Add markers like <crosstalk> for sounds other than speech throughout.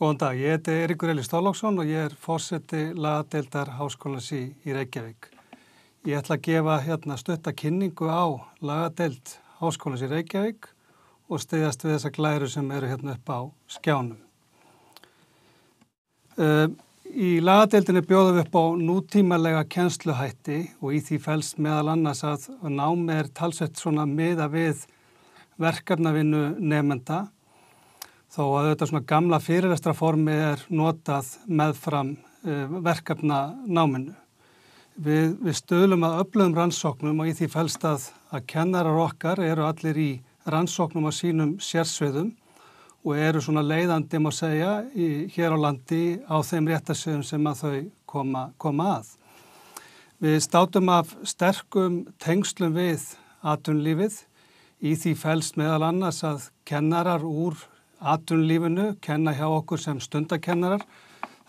Góðan dag, ég heiti Erikur Eli Stálóksson og ég er fórseti lagadeildar Háskólansi í Reykjavík. Ég ætla að gefa hérna stötta kynningu á lagadeild Háskólansi í Reykjavík og steyðast við þessa glæru sem eru hérna upp á skjánum. Ehm, í lagadeildinu bjóðum við upp á nútímalega kennsluhætti og í því fælst meðal annars að námi er talsett svona miða við verkefnavinnu nefnda þó að þetta svona gamla fyrirlestraformi er notað meðfram eh, verkefna náminu. Við, við stöðlum að öflöðum rannsóknum og í því fælst að að kennarar okkar eru allir í rannsóknum á sínum sérsveðum og eru svona leiðandi, má segja, í, hér á landi á þeim réttarsveðum sem að þau koma, koma að. Við státum af sterkum tengslum við atunlífið í því fælst meðal annars að kennarar úr aturlífinu, kenna hjá okkur sem stundakennarar.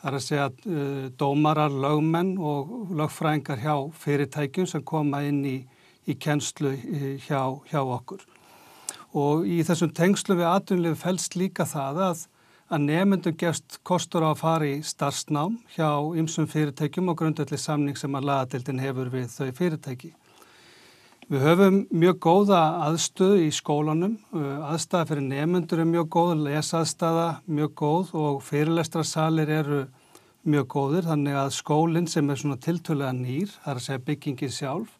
Það er að segja uh, dómarar, lögmenn og lögfræðingar hjá fyrirtækjum sem koma inn í, í kennslu eh, hjá, hjá okkur. Og í þessum tengslu við aturlífi fælst líka það að, að nefndum gefst kostur á að fara í starfsnám hjá ymsum fyrirtækjum og grundvelli samning sem að laðatildin hefur við þau fyrirtæki. Við höfum mjög góða aðstöð í skólanum, aðstæða fyrir nefnendur er mjög góð, lesaðstæða mjög góð og fyrirlestrarsalir eru mjög góðir þannig að skólinn sem er svona tiltölega nýr, þar að segja byggingin sjálf,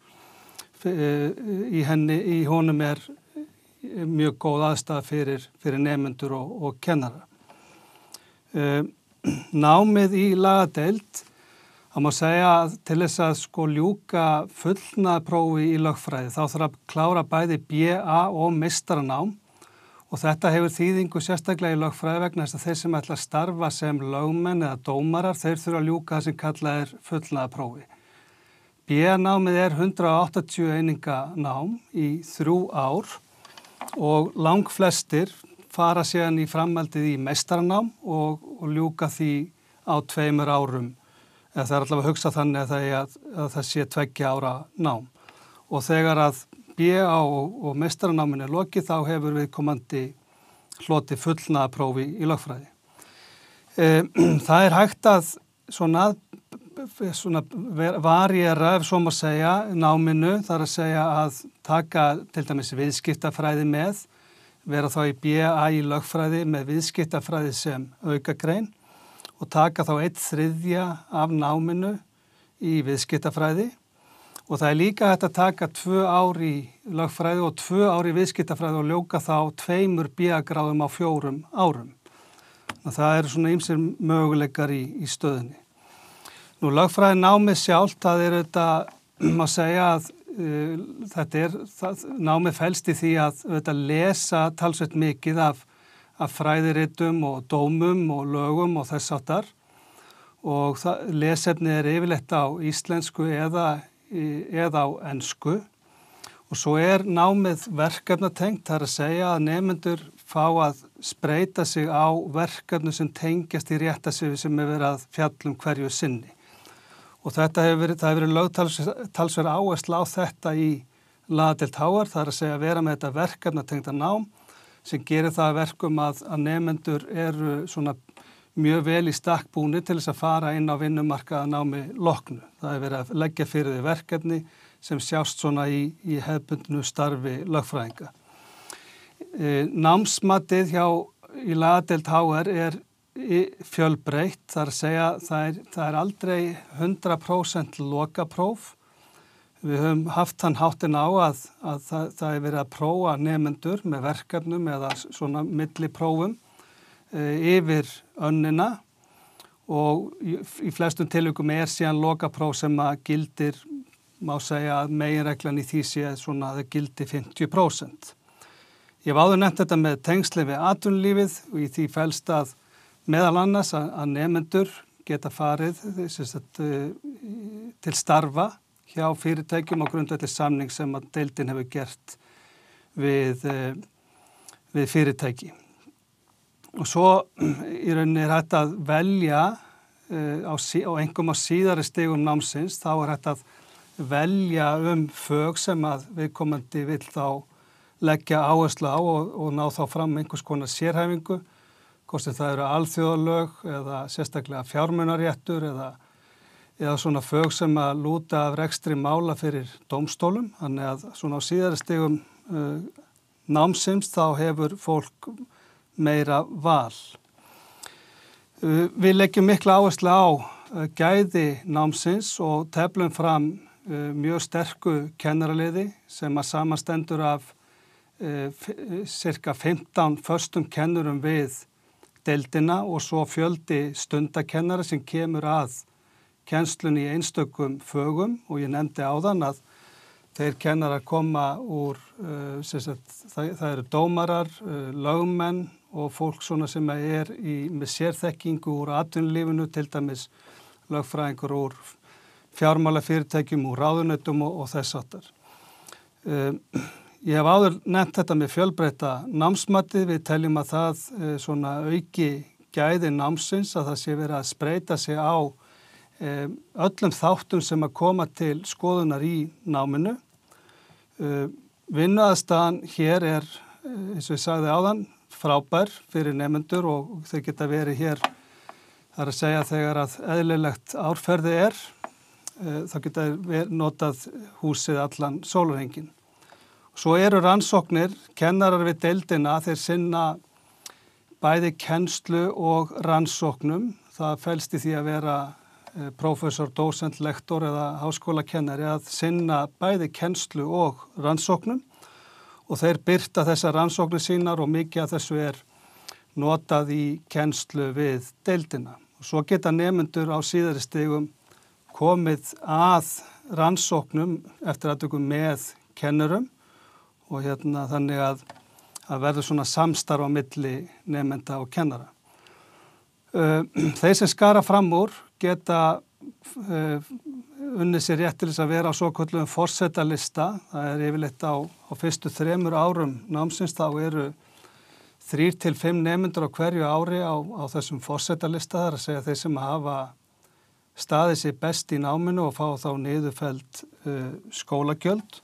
í, henni, í honum er mjög góð aðstæða fyrir, fyrir nefnendur og, og kennara. <clears throat> Námið í lagadeild Það má segja að til þess að sko ljúka fullnaðprófi í lögfræði þá þarf að klára bæði BA og mistaranám og þetta hefur þýðingu sérstaklega í lögfræði vegna þess að þeir sem ætla að starfa sem lögmenn eða dómarar þeir þurfa að ljúka það sem kallað er fullnaðprófi. BA-námið er 180 eininga nám í þrjú ár og lang flestir fara síðan í framhaldið í mistaranám og, og ljúka því á tveimur árum eða það er allavega að hugsa þannig að það, að, að það sé tveggja ára nám og þegar að B.A. og, og meistaranáminn er lokið þá hefur við komandi hloti fullnaða prófi í lagfræði. E, <clears throat> það er hægt að svona, svona varjera, ef svo maður segja, náminu þar að segja að taka til dæmis viðskiptafræði með, vera þá í B.A. í lagfræði með viðskiptafræði sem aukagrein og taka þá eitt þriðja af náminu í viðskiptafræði og það er líka hægt að taka tvö ár í lagfræði og tvö ár í viðskiptafræði og ljóka þá tveimur bíagráðum á fjórum árum. Það eru svona ýmsir möguleikar í, í stöðinni. Nú, lagfræði námið sjálf, það er auðvitað, <clears throat> maður segja að uh, þetta er, það, námið fælst í því að auðvitað lesa talsveit mikið af af fræðiritum og dómum og lögum og þess áttar og lesefni er yfirlegt á íslensku eða, eða á ennsku og svo er námið verkefnatengt þar að segja að nefnendur fá að spreita sig á verkefnu sem tengjast í réttasöfu sem hefur verið að fjallum hverju sinni. Og þetta hefur verið, það hefur verið lögtalsverð áherslu á þetta í laðadelt háar, það er að segja að vera með þetta verkefnatengta nám sem gerir það verkum að, að nefendur eru svona mjög vel í stakkbúni til þess að fara inn á vinnumarkaða námi loknu. Það er verið að leggja fyrir því verkefni sem sjást svona í, í hefbundnu starfi lögfræðinga. E, námsmatið hjá í lagadelt HR er fjölbreytt, þar að segja það er, það er aldrei 100% lokapróf Við höfum haft þann hátinn á að, að það, það er verið að prófa nefnendur með verkefnum eða svona milliprófum e, yfir önnina og í, í flestum tilökum er síðan lokapróf sem að gildir, má segja að meginreglan í því sé svona að það gildi 50%. Ég var áður nefnt þetta með tengsli við atunlífið og í því fælst að meðal annars að, að nefnendur geta farið sagt, e, til starfa hjá fyrirtækjum á grundvelli samning sem að deildin hefur gert við, eh, við fyrirtæki. Og svo í rauninni er hægt að velja eh, á, og engum á síðari stegum námsins þá er hægt að velja um fög sem að viðkomandi vil þá leggja áherslu á og, og ná þá fram einhvers konar sérhæfingu hvort sem það eru alþjóðalög eða sérstaklega fjármunarjættur eða eða svona fög sem að lúta af rekstri mála fyrir domstólum. Þannig að svona á síðari stegum uh, eh, námsims þá hefur fólk meira val. Uh, við leggjum mikla áherslu á uh, gæði námsins og teflum fram mjög sterku kennaraliði sem að samastendur af cirka 15 förstum kennurum við deildina og svo fjöldi stundakennara sem kemur að kjenslun í einstökum fögum og ég nefndi áðan að þeir kennar að koma úr, uh, sagt, það, það eru dómarar, uh, lögmenn og fólk svona sem er í, með sérþekkingu úr atvinnulífinu, til dæmis lögfræðingur úr fjármálafyrirtækjum, úr ráðunötum og, og þess aftar. Um, eh, ég hef áður nefnt þetta með fjölbreyta námsmatti, við teljum að það uh, svona auki gæði námsins, að það sé verið að spreita sig á öllum þáttum sem að koma til skoðunar í náminu. Vinnuðastagan hér er, eins og ég sagði áðan, frábær fyrir nefnendur og þau geta verið hér þar að segja þegar að eðlilegt árferði er, þá geta notað húsið allan sólurhengin. Svo eru rannsóknir, kennarar við deildina, þeir sinna bæði kennslu og rannsóknum. Það fælst í því að vera Eh, profesor, dósend, lektor eða háskólakennari að sinna bæði kennslu og rannsóknum og þeir byrta þessar rannsóknir sínar og mikið af þessu er notað í kennslu við deildina. Og svo geta nemyndur á síðari stegum komið að rannsóknum eftir aðtökum með kennurum og hérna þannig að að verður svona samstarf á milli nemynda og kennara. Eh, <clears throat> þeir sem skara fram úr geta eh, unni sér rétt til þess að vera á svo kvöldum fórsetalista. Það er yfirleitt á, á fyrstu þremur árum námsins þá eru þrýr til fimm nemyndur á hverju ári á, á þessum fórsetalista. Það er að segja þeir sem hafa staðið sér best í náminu og fá þá niðurfælt uh, eh, skólagjöld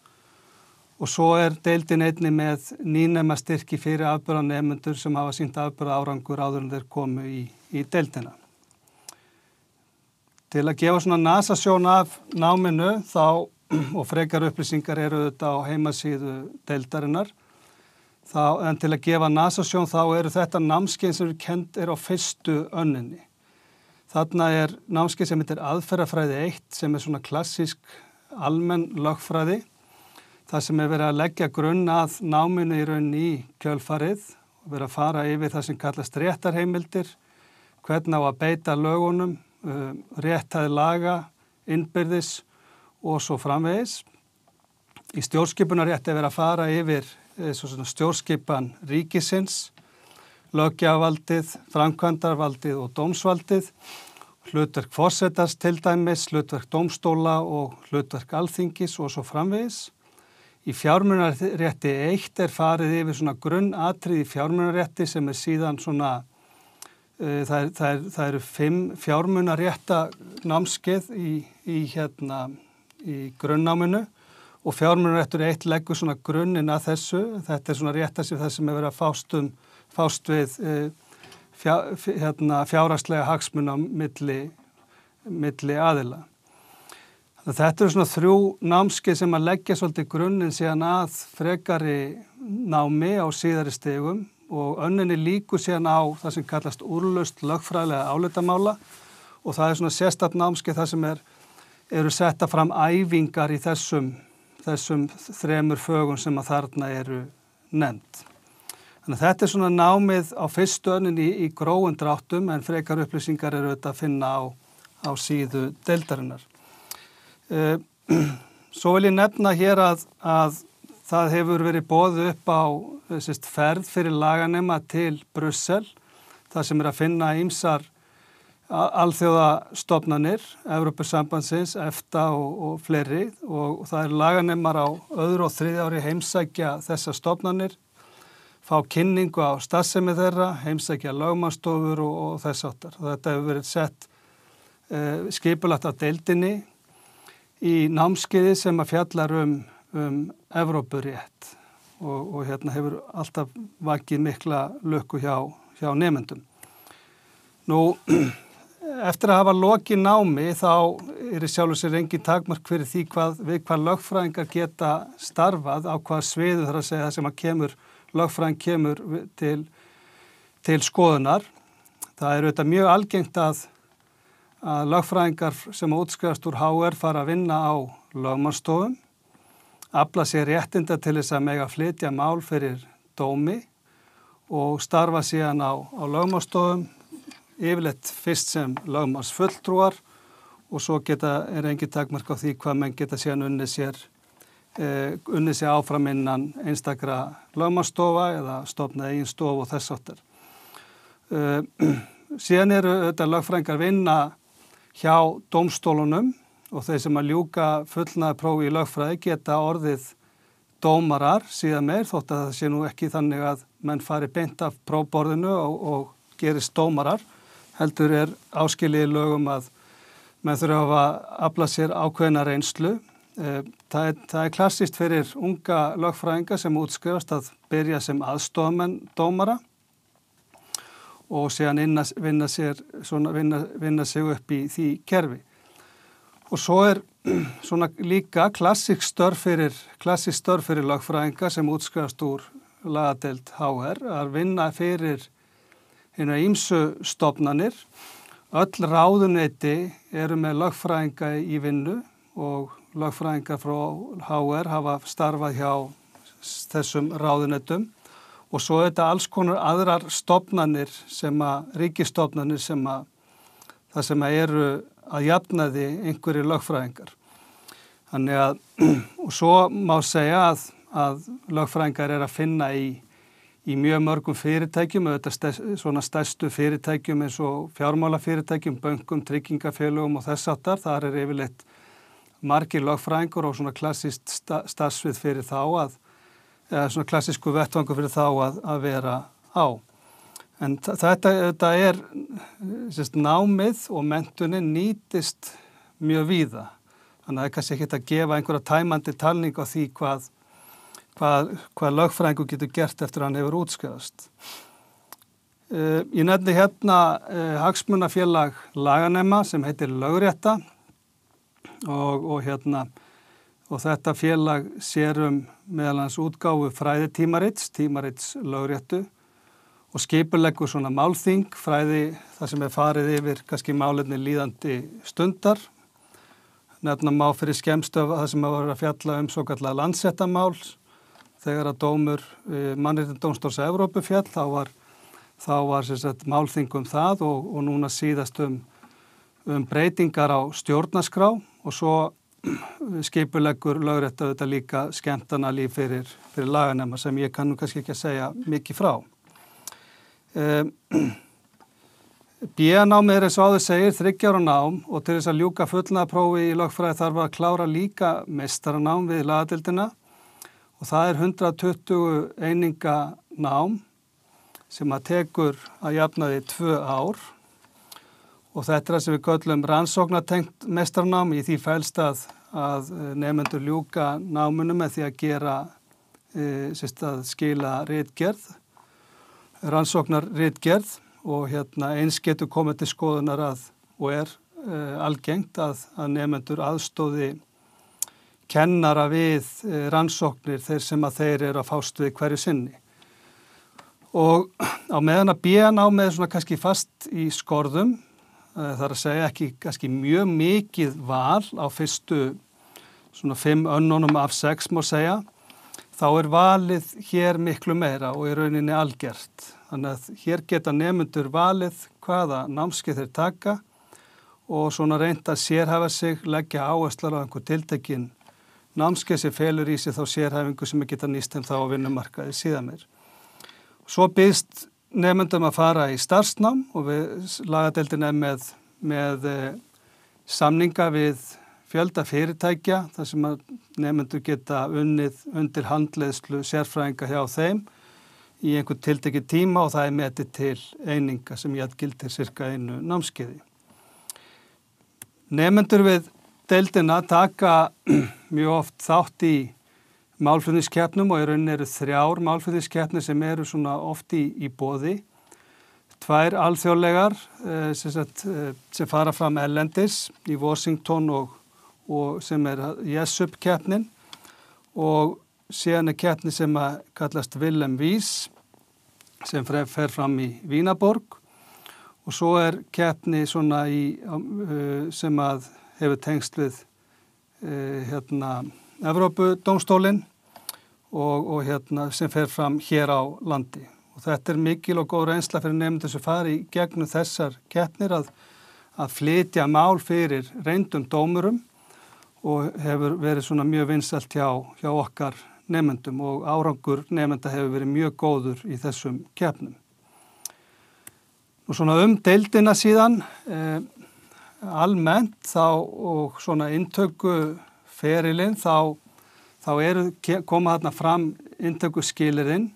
og svo er deildin einni með nýnæma styrki fyrir afbjörðan nemyndur sem hafa sínt afbjörða árangur áður en þeir komu í, í deildina. Til að gefa svona nasasjón af náminu þá, <clears throat> og frekar upplýsingar eru þetta á heimasíðu deildarinnar, þá, en til að gefa nasasjón þá eru þetta námskeið sem eru kent er á fyrstu önninni. Þarna er námskeið sem heitir aðferðafræði 1 sem er svona klassísk almenn lögfræði. Það sem er verið að leggja grunn að náminu í raun í kjölfarið og verið að fara yfir það sem kallast réttarheimildir, hvernig á að beita lögunum, Eh, réttæði laga, innbyrðis og svo framvegis. Í stjórnskipunar rétti að vera að fara yfir eh, stjórnskipan ríkisins, lögjavaldið, framkvæmdarvaldið og dómsvaldið, hlutverk fórsetast til dæmis, hlutverk dómstóla og hlutverk alþingis og svo framvegis. Í fjármunarrétti eitt er farið yfir svona grunnatrið í fjármunarrétti sem er síðan svona Eh, það, er, það, er, það eru fimm fjármunarétta námskeið í, í, hérna, í grunnnáminu og fjármunaréttur eitt leggur svona grunninn að þessu. Þetta er svona rétt að séu það sem er verið að fást, um, fást við eh, fjá, hérna, fjárhagslega hagsmun á milli, milli aðila. Þetta eru svona þrjú námskeið sem að leggja svolítið grunninn síðan að frekari námi á síðari stegum og önninni líku síðan á það sem kallast úrlust lögfræðilega áleitamála og það er svona sérstatt námskeið það sem er, eru setta fram æfingar í þessum, þessum þremur fögum sem að þarna eru nefnd. Þannig að þetta er svona námið á fyrstu önninni í, í gróðum dráttum en frekar upplýsingar eru þetta að finna á, á síðu deildarinnar. Eh, <clears throat> svo vil ég nefna hér að, að Það hefur verið bóðu upp á eh, sérst, ferð fyrir laganema til Brussel, það sem er að finna ímsar alþjóðastofnanir, Európa-sambansins, EFTA og, og fleiri og það er laganemar á öðru og þriði ári heimsækja þessar stofnanir, fá kynningu á stassemi þeirra, heimsækja lagmannstofur og, og þess áttar. Þetta hefur verið sett uh, skipulagt á deildinni í námskiði sem að fjallar um um Evrópurétt og, og hérna hefur alltaf vakið mikla lökku hjá, hjá nefendum. Nú, <clears throat> eftir að hafa lokið námi þá er í sjálf og sér engin takmark fyrir því hvað, við hvað lögfræðingar geta starfað á hvað sviðu þar að segja það sem að kemur, lögfræðing kemur til, til skoðunar. Það er auðvitað mjög algengt að, að lögfræðingar sem útskrifast úr HR fara að vinna á lögmanstofum afla sér réttinda til þess að mega flytja mál fyrir dómi og starfa síðan á, á lögmástofum, yfirleitt fyrst sem lögmás fulltrúar og svo geta, er engin takmark á því hvað menn geta síðan unnið sér, eh, unnið sér áfram innan einstakra lögmástofa eða stofna eigin stof og þess áttar. Eh, <clears throat> síðan eru þetta lögfrængar vinna hjá domstólunum og þeir sem að ljúka fullnaði prófi í lögfræði geta orðið dómarar síðan meir þótt að það sé nú ekki þannig að menn fari beint af próborðinu og, og gerist dómarar heldur er áskiljiði lögum að menn þurfa að afla sér ákveðna reynslu eh, það er, það er klassist fyrir unga lögfræðinga sem útskrifast að byrja sem aðstofamenn dómara og síðan vinna, vinna, sér, svona, vinna, vinna sig upp í því kerfi og svo er <clears throat> svona líka klassík störf fyrir, fyrir lagfræðinga sem útskrifast úr lagadelt HR að vinna fyrir einu ímsu stopnanir. Öll ráðunetti eru með lagfræðinga í vinnu og lagfræðinga frá HR hafa starfað hjá þessum ráðunettum og svo er þetta alls konar aðrar stopnanir sem að, ríkistopnanir sem að, það sem að eru að jafna því einhverju lögfræðingar. Þannig að, <clears throat> og svo má segja að, að lögfræðingar er að finna í, í mjög mörgum fyrirtækjum, auðvitað stæst, svona stærstu fyrirtækjum eins og fjármálafyrirtækjum, böngum, tryggingafélögum og þess aftar. Það er yfirleitt margir lögfræðingur og svona klassíst sta, starfsvið fyrir þá að, eða svona klassísku vettvangu fyrir þá að, að vera á. En þetta, þetta er sérst, námið og mentunin nýtist mjög víða. Þannig að það er kannski ekkert að gefa einhverja tæmandi talning á því hvað, hvað, hvað lögfrængu getur gert eftir að hann hefur útskjöðast. Uh, eh, ég nefndi hérna uh, Hagsmunafélag laganema sem heitir Lögrétta og, og, hérna, og þetta félag sérum meðal hans útgáfu fræðitímarits, tímarits lögréttu og skipulegu svona málþing, fræði það sem er farið yfir kannski málefni líðandi stundar. Nefna má fyrir skemst af það sem var að fjalla um svo kallega landsettamál. Þegar að dómur eh, mannreitin dómstórs að Európu fjall, þá var, þá var sagt, málþing um það og, og núna síðast um, um breytingar á stjórnaskrá og svo <clears throat> skipulegur lögrætt að þetta líka skemtana líf fyrir, fyrir laganema sem ég kannu kannski ekki að segja mikið frá. Ehm, <clears throat> B-námi er eins og áður segir þryggjára nám og til þess að ljúka fullnaðaprófi í lögfræði þarf að klára líka mestaranám við lagadildina og það er 120 eininga nám sem að tekur að jafna því tvö ár og þetta er það sem við göllum rannsóknatengt mestrarnám í því fælstað að eh, nefnendur ljúka námunum með því að gera e, eh, að skila réttgerð rannsóknar réttgerð og hérna, eins getur komið til skoðunar að og er uh, algengt að, að nefnendur aðstóði kennara við uh, rannsóknir þeir sem að þeir eru að fást við hverju sinni. Og á meðan að bíja námið svona kannski fast í skorðum, eh, það er að segja ekki kannski mjög mikið val á fyrstu svona fimm önnunum af sex má segja, þá er valið hér miklu meira og í rauninni algjört. Þannig að hér geta nefnundur valið hvaða námskeið þeir taka og svona reynda að sérhafa sig, leggja áherslar á einhver tiltekin námskeið sem felur í sig þá sérhafingu sem er geta nýst en þá á vinnumarkaði síðan meir. Svo býðst nefnundum að fara í starfsnám og við lagadeldin er með, með eh, samninga við fjölda fyrirtækja þar sem að nefnendur geta unnið undir handleðslu sérfræðinga hjá þeim í einhvern tiltekki tíma og það er metið til eininga sem ég aðgildir cirka einu námskeiði. Nefnendur við deildina taka <clears throat> mjög oft þátt í málflöðniskeppnum og í rauninni eru þrjár málflöðniskeppnir sem eru svona ofti í, í bóði. Tvær alþjóðlegar eh, sem, eh, sem fara fram ellendis í Washington og og sem er Jessup keppnin og síðan er keppni sem að kallast Willem Wies sem fer fram í Vínaborg og svo er keppni svona í sem að hefur tengst við hérna Evrópudómstólinn og, og hérna sem fer fram hér á landi og þetta er mikil og góð reynsla fyrir nefndur sem fari gegnum þessar keppnir að, að flytja mál fyrir reyndum dómurum og hefur verið svona mjög vinsalt hjá, hjá okkar nefnendum og árangur nefnenda hefur verið mjög góður í þessum kefnum. Og svona um deildina síðan, eh, almennt þá og svona intöku ferilinn þá, þá eru, koma þarna fram intöku skilirinn.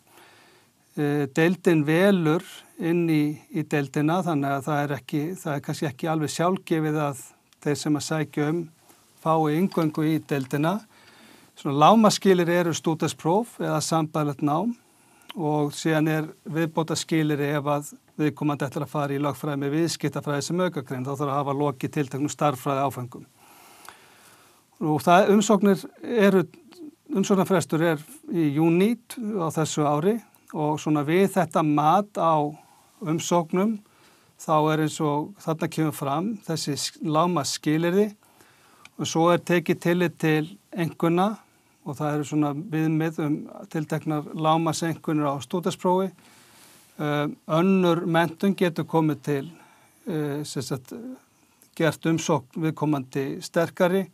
Eh, deildin velur inn í, í deildina þannig að það er, ekki, það er kannski ekki alveg sjálfgefið að þeir sem að sækja um fái yngöngu í deildina. Svona lámaskilir eru stútaspróf eða sambæðilegt nám og síðan er viðbóta skilir ef að viðkomandi ætlar að fara í lagfræði með viðskiptafræði sem aukagrein. Þá þarf að hafa loki tiltaknum starffræði áfengum. Og það umsóknir eru, umsóknarfrestur er í júnít á þessu ári og svona við þetta mat á umsóknum þá er eins og þarna kemur fram þessi láma skilirði og svo er tekið tillit til enguna og það eru svona viðmið um tilteknar lámasengunir á stúdasprófi eh, önnur mentum getur komið til eh, sagt, gert umsókn viðkomandi sterkari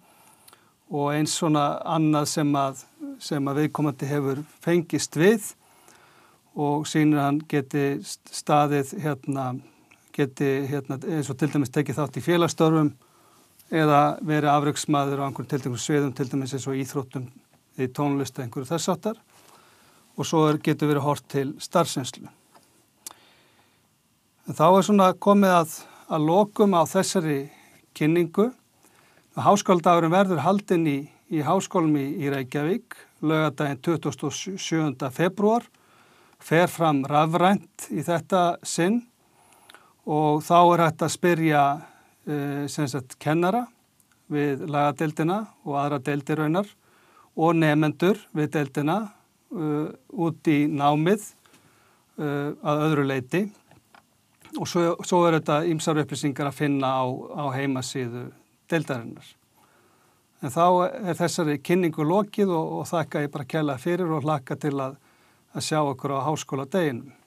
og eins svona annað sem að, sem að viðkomandi hefur fengist við og sínir hann geti staðið hérna, geti hérna, eins og til dæmis tekið þátt í félagstörfum eða verið afraugsmæður á einhverjum tiltegnum sviðum, til dæmis eins og íþróttum í tónlist eða einhverju þessáttar og svo er, getur verið hort til starfsinslu. En þá er svona komið að, að lokum á þessari kynningu. Háskóldagurum verður haldinn í, í háskólum í, í Reykjavík lögadaginn 27. februar fer fram rafrænt í þetta sinn og þá er hægt að spyrja Eh, sem sagt kennara við lagadeildina og aðra deildirraunar og nefendur við deildina uh, út í námið uh, að öðru leiti og svo, svo er þetta ymsar upplýsingar að finna á, á heimasíðu deildarinnar. En þá er þessari kynningu lokið og, og þakka ég bara kella fyrir og hlaka til að, að sjá okkur á háskóla deginum.